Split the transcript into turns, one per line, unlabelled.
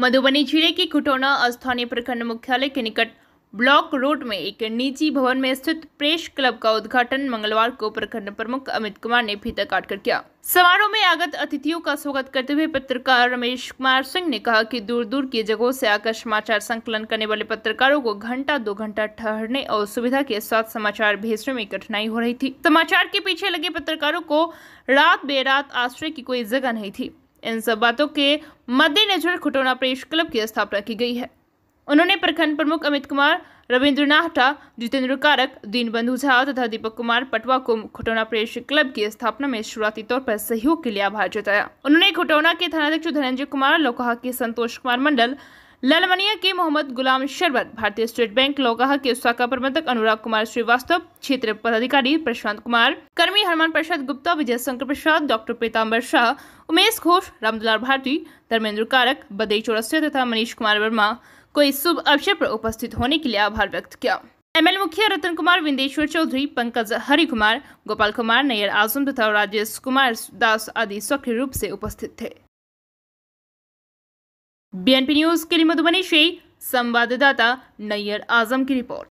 मधुबनी जिले के कुटौना स्थानीय प्रखंड मुख्यालय के निकट ब्लॉक रोड में एक निजी भवन में स्थित प्रेस क्लब का उद्घाटन मंगलवार को प्रखंड प्रमुख अमित कुमार ने फीता काटकर किया समारोह में आगत अतिथियों का स्वागत करते हुए पत्रकार रमेश कुमार सिंह ने कहा कि दूर दूर की जगहों से आकर समाचार संकलन करने वाले पत्रकारों को घंटा दो घंटा ठहरने और सुविधा के साथ समाचार भेजने में कठिनाई हो रही थी समाचार के पीछे लगे पत्रकारों को रात बेरात आश्रय की कोई जगह नहीं थी इन सब बातों के मद्देनजर खुटौना प्रेस क्लब की स्थापना की गई है उन्होंने प्रखंड प्रमुख अमित कुमार रविन्द्र नाहटा जितेंद्र कारक दीनबंधु झा तथा दीपक कुमार पटवा को खुटौना प्रेस क्लब की स्थापना में शुरुआती तौर पर सहयोग के लिए आभार जताया उन्होंने खुटौना के थानाध्यक्ष धनंजय कुमार लोकहा के संतोष कुमार मंडल ललमनिया के मोहम्मद गुलाम शरबत भारतीय स्टेट बैंक लोकाहा के शाखा प्रबंधक अनुराग कुमार श्रीवास्तव क्षेत्र पदाधिकारी प्रशांत कुमार कर्मी हनुमान प्रसाद गुप्ता विजय शंकर प्रसाद डॉक्टर पीताम्बर शाह उमेश घोष रामदुलाल भारती धर्मेंद्र कारक बदई चौरसिया तथा मनीष कुमार वर्मा को इस शुभ अवसर पर उपस्थित होने के लिए आभार व्यक्त किया एमएल मुखिया रतन कुमार विंदेश्वर चौधरी पंकज हरि कुमार गोपाल कुमार नैयर आजम तथा राजेश कुमार दास आदि सक्रिय रूप से उपस्थित थे बीएनपी न्यूज के लिए मधुबनी से संवाददाता नैयर आजम की रिपोर्ट